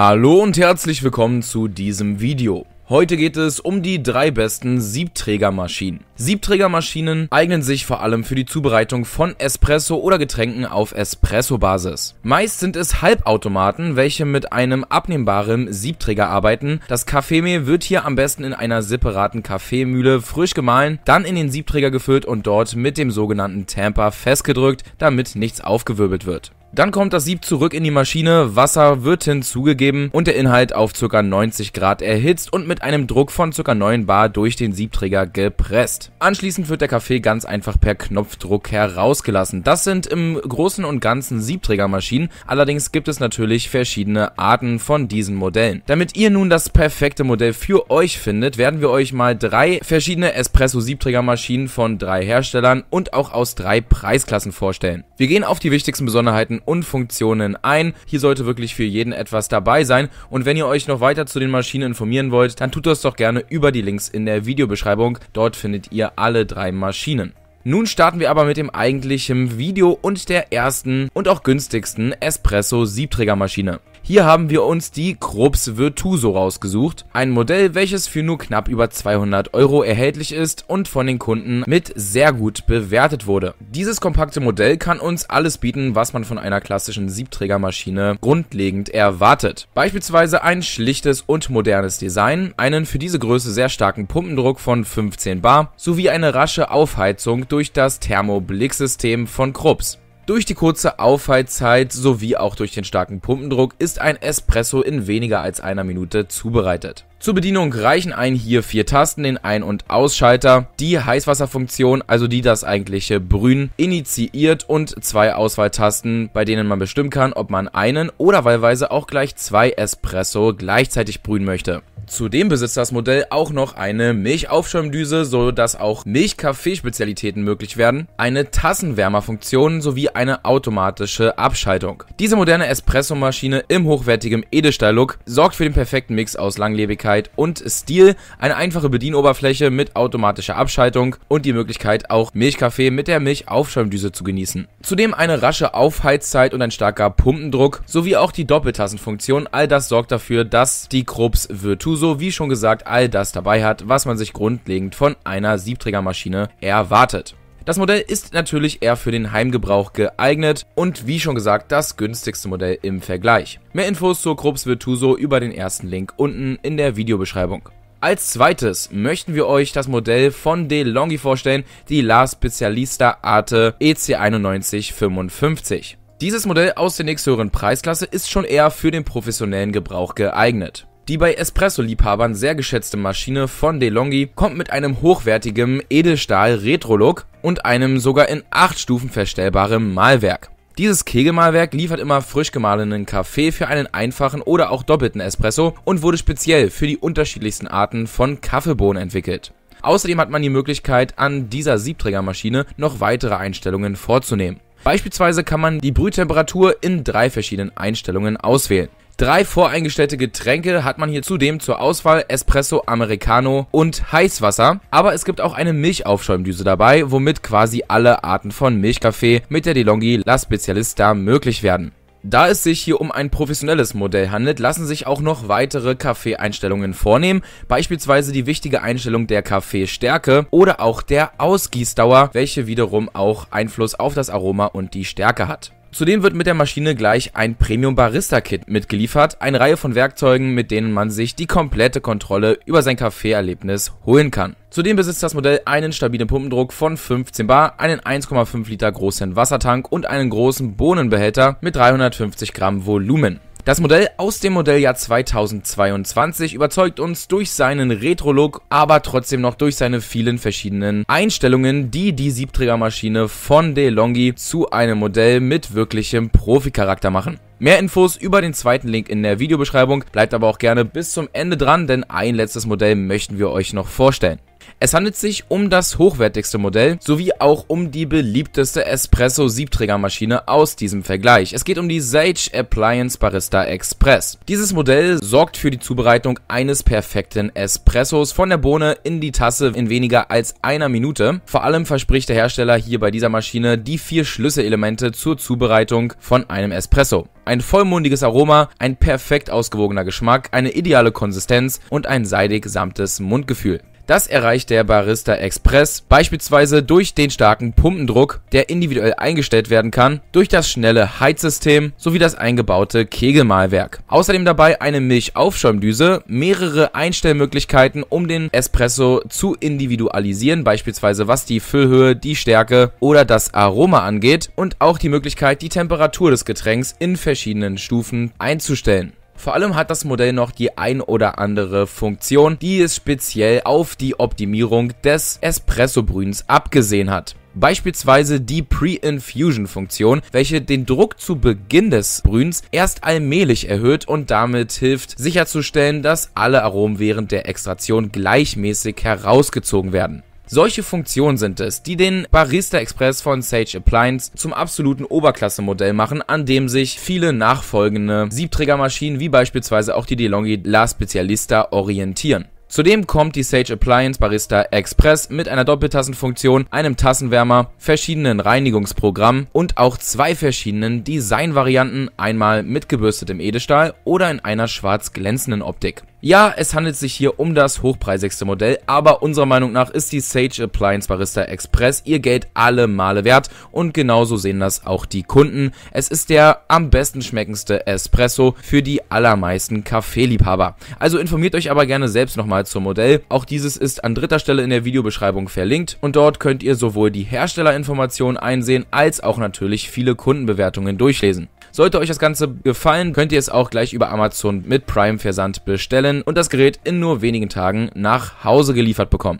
Hallo und herzlich willkommen zu diesem Video. Heute geht es um die drei besten Siebträgermaschinen. Siebträgermaschinen eignen sich vor allem für die Zubereitung von Espresso oder Getränken auf Espresso-Basis. Meist sind es Halbautomaten, welche mit einem abnehmbaren Siebträger arbeiten. Das Kaffeemehl wird hier am besten in einer separaten Kaffeemühle frisch gemahlen, dann in den Siebträger gefüllt und dort mit dem sogenannten Tamper festgedrückt, damit nichts aufgewirbelt wird. Dann kommt das Sieb zurück in die Maschine, Wasser wird hinzugegeben und der Inhalt auf ca. 90 Grad erhitzt und mit einem Druck von ca. 9 Bar durch den Siebträger gepresst. Anschließend wird der Kaffee ganz einfach per Knopfdruck herausgelassen. Das sind im Großen und Ganzen Siebträgermaschinen, allerdings gibt es natürlich verschiedene Arten von diesen Modellen. Damit ihr nun das perfekte Modell für euch findet, werden wir euch mal drei verschiedene Espresso-Siebträgermaschinen von drei Herstellern und auch aus drei Preisklassen vorstellen. Wir gehen auf die wichtigsten Besonderheiten Möglichkeiten und Funktionen ein. Hier sollte wirklich für jeden etwas dabei sein. Und wenn ihr euch noch weiter zu den Maschinen informieren wollt, dann tut das doch gerne über die Links in der Videobeschreibung. Dort findet ihr alle drei Maschinen. Nun starten wir aber mit dem eigentlichen Video und der ersten und auch günstigsten Espresso Siebträgermaschine. Hier haben wir uns die Krups Virtuso rausgesucht, ein Modell, welches für nur knapp über 200 Euro erhältlich ist und von den Kunden mit sehr gut bewertet wurde. Dieses kompakte Modell kann uns alles bieten, was man von einer klassischen Siebträgermaschine grundlegend erwartet. Beispielsweise ein schlichtes und modernes Design, einen für diese Größe sehr starken Pumpendruck von 15 Bar sowie eine rasche Aufheizung durch das Thermoblicksystem von Krups. Durch die kurze Aufheizzeit sowie auch durch den starken Pumpendruck ist ein Espresso in weniger als einer Minute zubereitet. Zur Bedienung reichen ein hier vier Tasten, den Ein- und Ausschalter, die Heißwasserfunktion, also die das eigentliche Brühen, initiiert und zwei Auswahltasten, bei denen man bestimmen kann, ob man einen oder wahlweise auch gleich zwei Espresso gleichzeitig brühen möchte. Zudem besitzt das Modell auch noch eine Milchaufschäumdüse, so dass auch Milchkaffeespezialitäten möglich werden, eine Tassenwärmerfunktion sowie eine automatische Abschaltung. Diese moderne Espresso-Maschine im hochwertigen Edelstahl-Look sorgt für den perfekten Mix aus Langlebigkeit und Stil, eine einfache Bedienoberfläche mit automatischer Abschaltung und die Möglichkeit auch Milchkaffee mit der Milchaufschäumdüse zu genießen. Zudem eine rasche Aufheizzeit und ein starker Pumpendruck sowie auch die Doppeltassenfunktion, all das sorgt dafür, dass die Krups Virtus Uso, wie schon gesagt, all das dabei hat, was man sich grundlegend von einer Siebträgermaschine erwartet. Das Modell ist natürlich eher für den Heimgebrauch geeignet und wie schon gesagt das günstigste Modell im Vergleich. Mehr Infos zur Krups Virtuso über den ersten Link unten in der Videobeschreibung. Als zweites möchten wir euch das Modell von DeLonghi vorstellen, die La Specialista Arte EC9155. Dieses Modell aus der nächsthöheren Preisklasse ist schon eher für den professionellen Gebrauch geeignet. Die bei Espresso-Liebhabern sehr geschätzte Maschine von DeLonghi kommt mit einem hochwertigen Edelstahl-Retro-Look und einem sogar in 8 Stufen verstellbaren Mahlwerk. Dieses Kegelmahlwerk liefert immer frisch gemahlenen Kaffee für einen einfachen oder auch doppelten Espresso und wurde speziell für die unterschiedlichsten Arten von Kaffeebohnen entwickelt. Außerdem hat man die Möglichkeit, an dieser Siebträgermaschine noch weitere Einstellungen vorzunehmen. Beispielsweise kann man die Brühtemperatur in drei verschiedenen Einstellungen auswählen. Drei voreingestellte Getränke hat man hier zudem zur Auswahl Espresso, Americano und Heißwasser. Aber es gibt auch eine Milchaufschäumdüse dabei, womit quasi alle Arten von Milchkaffee mit der DeLonghi La Specialista möglich werden. Da es sich hier um ein professionelles Modell handelt, lassen sich auch noch weitere Kaffeeeinstellungen vornehmen, beispielsweise die wichtige Einstellung der Kaffeestärke oder auch der Ausgießdauer, welche wiederum auch Einfluss auf das Aroma und die Stärke hat. Zudem wird mit der Maschine gleich ein Premium Barista Kit mitgeliefert, eine Reihe von Werkzeugen, mit denen man sich die komplette Kontrolle über sein Kaffeeerlebnis holen kann. Zudem besitzt das Modell einen stabilen Pumpendruck von 15 Bar, einen 1,5 Liter großen Wassertank und einen großen Bohnenbehälter mit 350 Gramm Volumen. Das Modell aus dem Modelljahr 2022 überzeugt uns durch seinen Retro-Look, aber trotzdem noch durch seine vielen verschiedenen Einstellungen, die die Siebträgermaschine von DeLonghi zu einem Modell mit wirklichem Profi-Charakter machen. Mehr Infos über den zweiten Link in der Videobeschreibung, bleibt aber auch gerne bis zum Ende dran, denn ein letztes Modell möchten wir euch noch vorstellen. Es handelt sich um das hochwertigste Modell sowie auch um die beliebteste Espresso-Siebträgermaschine aus diesem Vergleich. Es geht um die Sage Appliance Barista Express. Dieses Modell sorgt für die Zubereitung eines perfekten Espressos von der Bohne in die Tasse in weniger als einer Minute. Vor allem verspricht der Hersteller hier bei dieser Maschine die vier Schlüsselelemente zur Zubereitung von einem Espresso ein vollmundiges Aroma, ein perfekt ausgewogener Geschmack, eine ideale Konsistenz und ein seidig samtes Mundgefühl. Das erreicht der Barista Express beispielsweise durch den starken Pumpendruck, der individuell eingestellt werden kann, durch das schnelle Heizsystem sowie das eingebaute Kegelmahlwerk. Außerdem dabei eine Milchaufschäumdüse, mehrere Einstellmöglichkeiten, um den Espresso zu individualisieren, beispielsweise was die Füllhöhe, die Stärke oder das Aroma angeht und auch die Möglichkeit, die Temperatur des Getränks in verschiedenen Stufen einzustellen. Vor allem hat das Modell noch die ein oder andere Funktion, die es speziell auf die Optimierung des Espresso-Brühens abgesehen hat. Beispielsweise die Pre-Infusion-Funktion, welche den Druck zu Beginn des Brühens erst allmählich erhöht und damit hilft sicherzustellen, dass alle Aromen während der Extraktion gleichmäßig herausgezogen werden. Solche Funktionen sind es, die den Barista Express von Sage Appliance zum absoluten Oberklasse-Modell machen, an dem sich viele nachfolgende Siebträgermaschinen wie beispielsweise auch die DeLonghi La Specialista orientieren. Zudem kommt die Sage Appliance Barista Express mit einer Doppeltassenfunktion, einem Tassenwärmer, verschiedenen Reinigungsprogrammen und auch zwei verschiedenen Designvarianten, einmal mit gebürstetem Edelstahl oder in einer schwarz glänzenden Optik. Ja, es handelt sich hier um das hochpreisigste Modell, aber unserer Meinung nach ist die Sage Appliance Barista Express ihr Geld alle Male wert und genauso sehen das auch die Kunden. Es ist der am besten schmeckendste Espresso für die allermeisten Kaffeeliebhaber. Also informiert euch aber gerne selbst nochmal zum Modell. Auch dieses ist an dritter Stelle in der Videobeschreibung verlinkt und dort könnt ihr sowohl die Herstellerinformationen einsehen als auch natürlich viele Kundenbewertungen durchlesen. Sollte euch das Ganze gefallen, könnt ihr es auch gleich über Amazon mit Prime Versand bestellen und das Gerät in nur wenigen Tagen nach Hause geliefert bekommen.